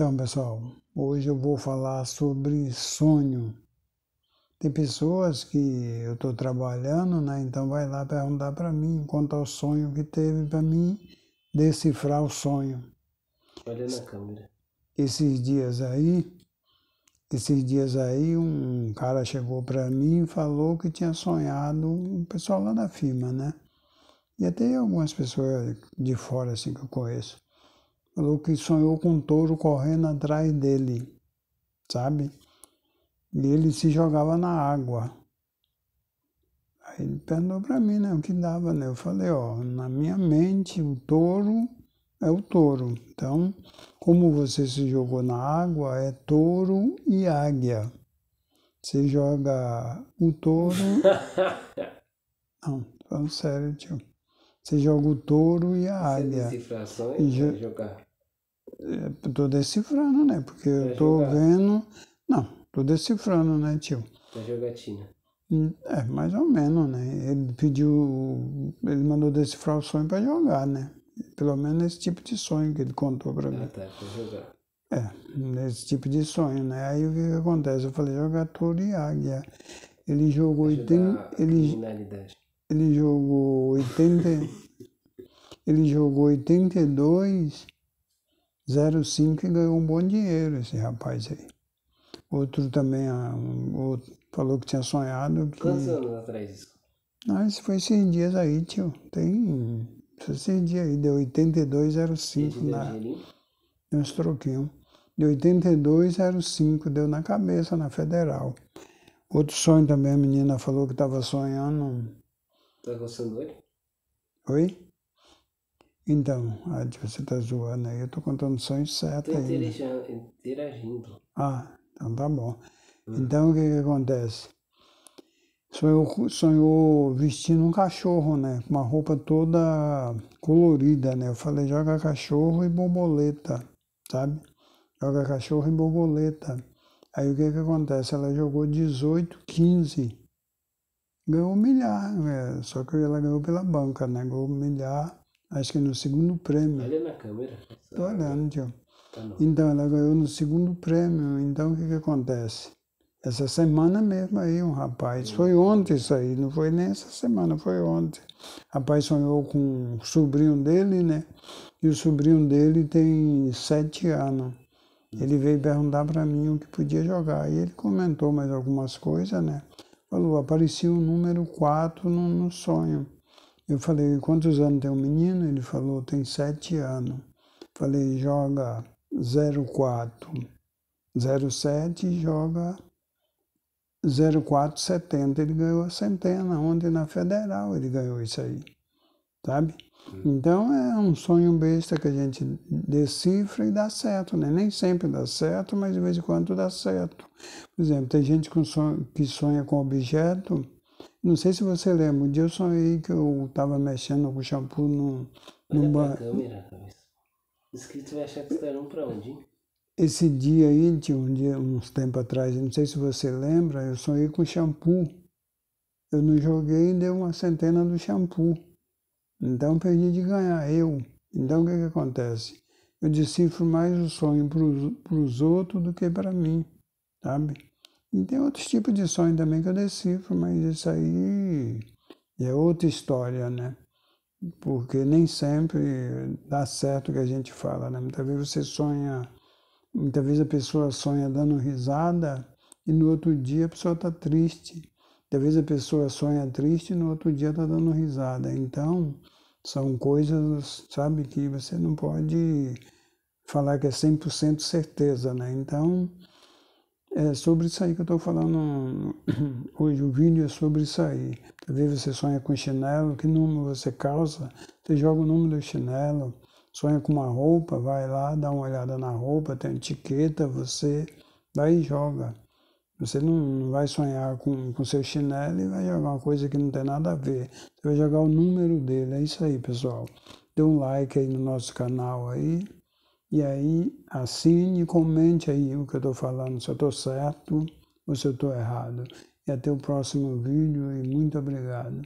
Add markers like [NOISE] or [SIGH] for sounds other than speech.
Então, pessoal, hoje eu vou falar sobre sonho. Tem pessoas que eu estou trabalhando, né? Então vai lá perguntar para mim quanto ao sonho que teve para mim decifrar o sonho. Olha na câmera. Esses dias aí, esses dias aí, um cara chegou para mim e falou que tinha sonhado um pessoal lá da firma, né? E até algumas pessoas de fora assim que eu conheço. Falou que sonhou com um touro correndo atrás dele, sabe? E ele se jogava na água. Aí ele perguntou para mim, né, o que dava, né? Eu falei, ó, na minha mente o touro é o touro. Então, como você se jogou na água, é touro e águia. Você joga o touro. [LAUGHS] Não, falando sério, tio. Você joga o touro e a águia. Essa decifração é e jo... jogar. Estou é, decifrando, né? Porque eu estou vendo. Não, estou decifrando, né, tio? Da jogatina. Hum, é, mais ou menos, né? Ele pediu. Ele mandou decifrar o sonho para jogar, né? Pelo menos esse tipo de sonho que ele contou para mim. Ah, tá, pra jogar. É, nesse tipo de sonho, né? Aí o que, que acontece? Eu falei, joga touro e é. águia. Ele jogou 80. Ele, ele jogou 80. [LAUGHS] ele jogou 82 0,5 e ganhou um bom dinheiro esse rapaz aí. Outro também ah, um, outro, falou que tinha sonhado. Que... Quantos anos atrás isso? Ah, isso foi esses dias aí, tio. Tem. Esses dias aí, deu 82,05 na. Deu uns troquinhos. De 82,05 deu na cabeça, na federal. Outro sonho também, a menina falou que estava sonhando. Tá gostando dele? Oi? Então, você está zoando aí, eu estou contando só inseto aí. interagindo. Ah, então tá bom. Hum. Então o que, que acontece? Sonhou, sonhou vestindo um cachorro, né? Com uma roupa toda colorida, né? Eu falei, joga cachorro e borboleta, sabe? Joga cachorro e borboleta. Aí o que que acontece? Ela jogou 18, 15. Ganhou um milhar, né? só que ela ganhou pela banca, né? Ganhou um milhar acho que é no segundo prêmio. Olha é na câmera. Estou olhando, tio. Tá então, ela ganhou no segundo prêmio. Então, o que, que acontece? Essa semana mesmo aí, um rapaz, foi ontem isso aí, não foi nem essa semana, foi ontem. O rapaz sonhou com o sobrinho dele, né? E o sobrinho dele tem sete anos. Ele veio perguntar para mim o que podia jogar. E ele comentou mais algumas coisas, né? Falou, aparecia o número quatro no, no sonho. Eu falei, quantos anos tem o um menino? Ele falou, tem sete anos. Falei, joga 04, 07 e joga 0470. Ele ganhou a centena, onde na Federal ele ganhou isso aí, sabe? Hum. Então é um sonho besta que a gente decifra e dá certo, né? Nem sempre dá certo, mas de vez em quando dá certo. Por exemplo, tem gente que sonha com objeto não sei se você lembra, um dia eu sonhei que eu tava mexendo com shampoo num, num banho. Escrito vai achar que estarão tá pra onde, hein? Esse dia aí, tinha um dia, uns tempos atrás, não sei se você lembra, eu sonhei com shampoo. Eu não joguei e deu uma centena do shampoo. Então perdi de ganhar, eu. Então o que, que acontece? Eu decifro mais o sonho para os outros do que para mim, sabe? E tem outros tipos de sonho também que eu decifro, mas isso aí é outra história, né? Porque nem sempre dá certo o que a gente fala, né? Muitas vezes você sonha, muitas vezes a pessoa sonha dando risada e no outro dia a pessoa está triste. Muitas vezes a pessoa sonha triste e no outro dia está dando risada. Então, são coisas, sabe, que você não pode falar que é 100% certeza, né? Então, é sobre isso aí que eu estou falando [COUGHS] hoje. O vídeo é sobre isso aí. Talvez você sonha com chinelo, que número você calça, você joga o número do chinelo, sonha com uma roupa, vai lá, dá uma olhada na roupa, tem etiqueta, você vai e joga. Você não vai sonhar com, com seu chinelo e vai jogar uma coisa que não tem nada a ver. Você vai jogar o número dele. É isso aí, pessoal. Dê um like aí no nosso canal aí. E aí, assine e comente aí o que eu estou falando, se eu estou certo ou se eu estou errado. E até o próximo vídeo e muito obrigado.